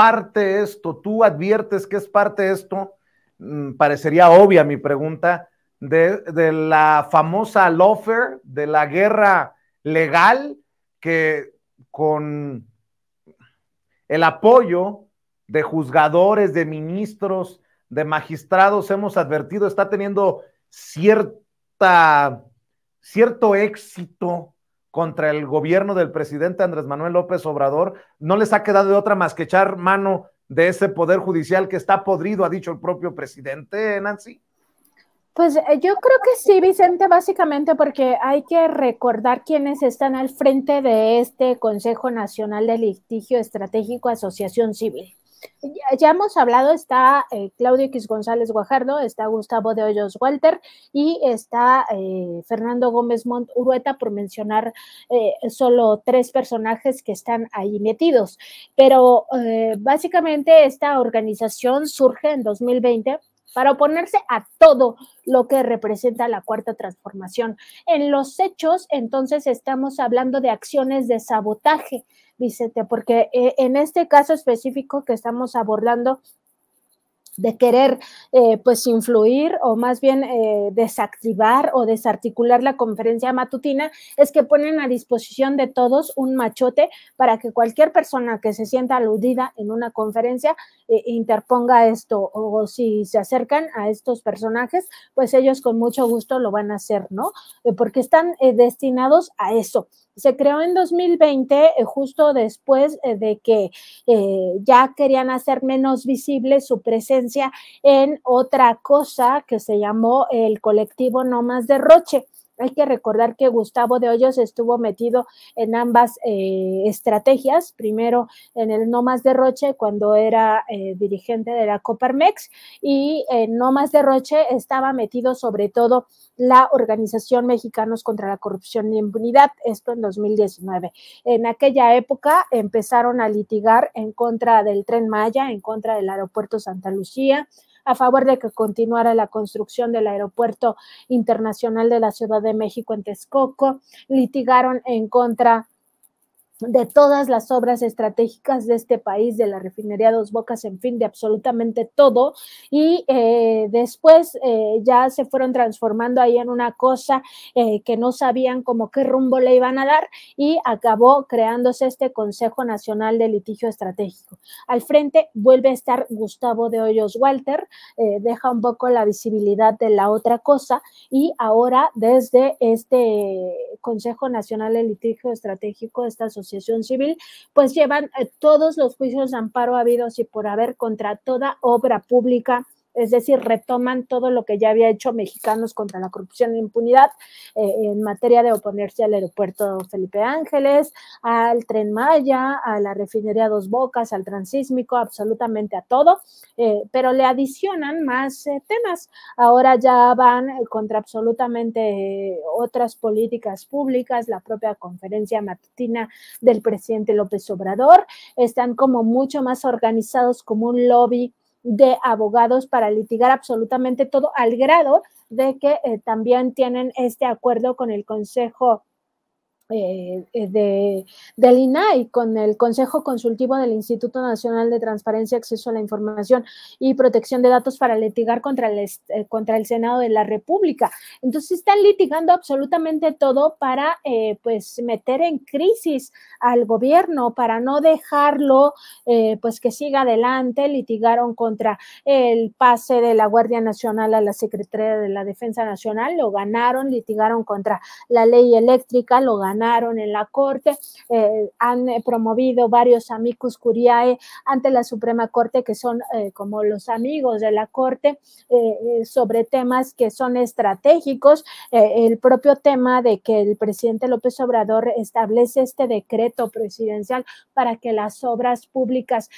parte esto? ¿Tú adviertes que es parte esto? Mm, parecería obvia mi pregunta, de, la famosa lawfare, de la guerra legal que con el apoyo de juzgadores, de ministros, de magistrados, hemos advertido, está teniendo cierta, cierto éxito contra el gobierno del presidente Andrés Manuel López Obrador, no les ha quedado de otra más que echar mano de ese poder judicial que está podrido, ha dicho el propio presidente, Nancy. Pues eh, yo creo que sí, Vicente, básicamente porque hay que recordar quiénes están al frente de este Consejo Nacional de Litigio Estratégico Asociación Civil. Ya, hemos hablado, está eh, Claudio X González Guajardo, está Gustavo de Hoyos Walter y está eh, Fernando Gómez Mont Urueta, por mencionar eh, solo tres personajes que están ahí metidos. Pero básicamente esta organización surge en 2020 para oponerse a todo lo que representa la cuarta transformación. En los hechos, entonces, estamos hablando de acciones de sabotaje, Vicente, porque eh, en este caso específico que estamos abordando, de querer eh, pues influir o más bien eh, desactivar o desarticular la conferencia matutina es que ponen a disposición de todos un machote para que cualquier persona que se sienta aludida en una conferencia eh, interponga esto o, o, si se acercan a estos personajes pues ellos con mucho gusto lo van a hacer, ¿no? porque están destinados a eso, se creó en 2020, eh, justo después eh, de que eh, ya querían hacer menos visible su presencia en otra cosa que se llamó el colectivo No Más Derroche. Hay que recordar que Gustavo de Hoyos estuvo metido en ambas eh, estrategias, primero en el No Más Derroche cuando era eh, dirigente de la Coparmex y en No Más Derroche estaba metido sobre todo la Organización Mexicanos contra la Corrupción y Impunidad, esto en 2019. En aquella época empezaron a litigar en contra del tren Maya, en contra del aeropuerto Santa Lucía, a favor de que continuara la construcción del Aeropuerto Internacional de la Ciudad de México en Texcoco, litigaron en contra de todas las obras estratégicas de este país, de la refinería Dos Bocas, en fin, de absolutamente todo. Y eh, después eh, ya se fueron transformando ahí en una cosa eh, que no sabían como qué rumbo le iban a dar y acabó creándose este Consejo Nacional de Litigio Estratégico. Al frente vuelve a estar Gustavo de Hoyos Walter, deja un poco la visibilidad de la otra cosa y ahora desde este Consejo Nacional de Litigio Estratégico, esta sociedad civil, pues llevan eh, todos los juicios de amparo habidos y por haber contra toda obra pública es decir, retoman todo lo que ya había hecho Mexicanos contra la corrupción e impunidad eh, en materia de oponerse al aeropuerto Felipe Ángeles, al tren Maya, a la refinería Dos Bocas, al transísmico, absolutamente a todo, eh, pero le adicionan más eh, temas. Ahora ya van contra absolutamente otras políticas públicas, la propia conferencia matutina del presidente López Obrador, están como mucho más organizados como un lobby de abogados para litigar absolutamente todo al grado de que eh, también tienen este acuerdo con el Consejo eh, eh, de, del INAI con el Consejo Consultivo del Instituto Nacional de Transparencia, Acceso a la Información y Protección de Datos para litigar contra el, eh, contra el Senado de la República. Entonces están litigando absolutamente todo para pues meter en crisis al gobierno, para no dejarlo pues que siga adelante. Litigaron contra el pase de la Guardia Nacional a la Secretaría de la Defensa Nacional, lo ganaron, litigaron contra la ley eléctrica, lo ganaron en la Corte, eh, han eh, promovido varios amicus curiae ante la Suprema Corte, que son eh, como los amigos de la Corte, sobre temas que son estratégicos. el propio tema de que el presidente López Obrador establece este decreto presidencial para que las obras públicas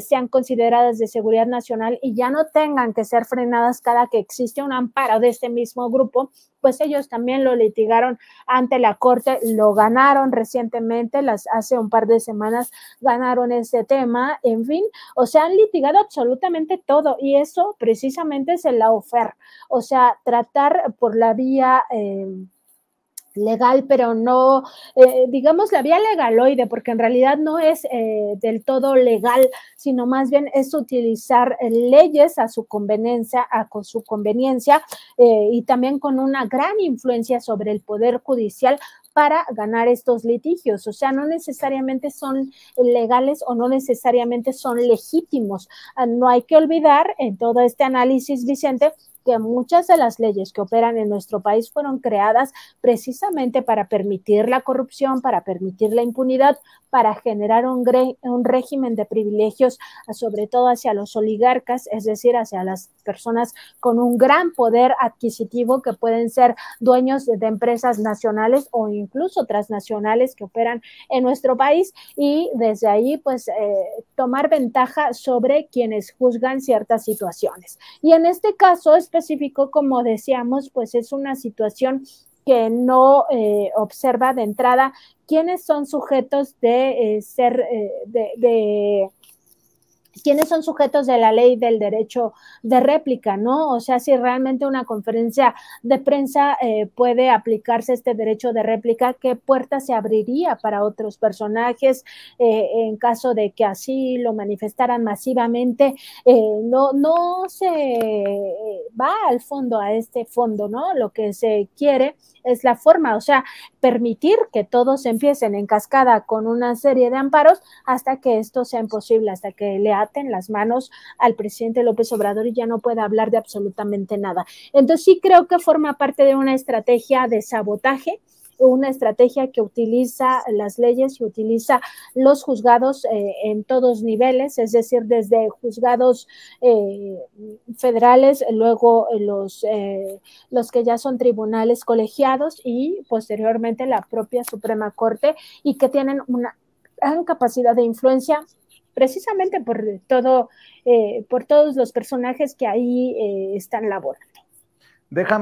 sean consideradas de seguridad nacional y ya no tengan que ser frenadas cada que existe un amparo de este mismo grupo pues ellos también lo litigaron ante la Corte, lo ganaron recientemente, las, hace un par de semanas ganaron ese tema, en fin, o sea, han litigado absolutamente todo y eso precisamente es el la o sea, tratar por la vía... Eh, legal, pero no, eh, digamos, la vía legaloide, porque en realidad no es eh, del todo legal, sino más bien es utilizar eh, leyes a su conveniencia, a con su conveniencia y también con una gran influencia sobre el poder judicial para ganar estos litigios. O sea, no necesariamente son legales o no necesariamente son legítimos. Ah, no hay que olvidar en todo este análisis, Vicente, que muchas de las leyes que operan en nuestro país fueron creadas precisamente para permitir la corrupción, para permitir la impunidad, para generar un, régimen de privilegios, sobre todo hacia los oligarcas, es decir, hacia las personas con un gran poder adquisitivo que pueden ser dueños de empresas nacionales o incluso transnacionales que operan en nuestro país y desde ahí pues eh, tomar ventaja sobre quienes juzgan ciertas situaciones. Y en este caso, es este como decíamos, pues es una situación que no eh, observa de entrada quiénes son sujetos de eh, ser, eh, de quiénes son sujetos de la ley del derecho de réplica, ¿no? O sea, si realmente una conferencia de prensa eh, puede aplicarse este derecho de réplica, ¿qué puerta se abriría para otros personajes eh, en caso de que así lo manifestaran masivamente? Eh, no, no se va al fondo, a este fondo, ¿no? Lo que se quiere es la forma, o sea, permitir que todos empiecen en cascada con una serie de amparos hasta que esto sea imposible, hasta que le ha en las manos al presidente López Obrador y ya no puede hablar de absolutamente nada. Entonces sí creo que forma parte de una estrategia de sabotaje una estrategia que utiliza las leyes y utiliza los juzgados eh, en todos niveles, es decir, desde juzgados eh, federales, luego los, eh, los que ya son tribunales colegiados y posteriormente la propia Suprema Corte y que tienen una gran capacidad de influencia precisamente por, todo, eh, por todos los personajes que ahí eh, están laborando.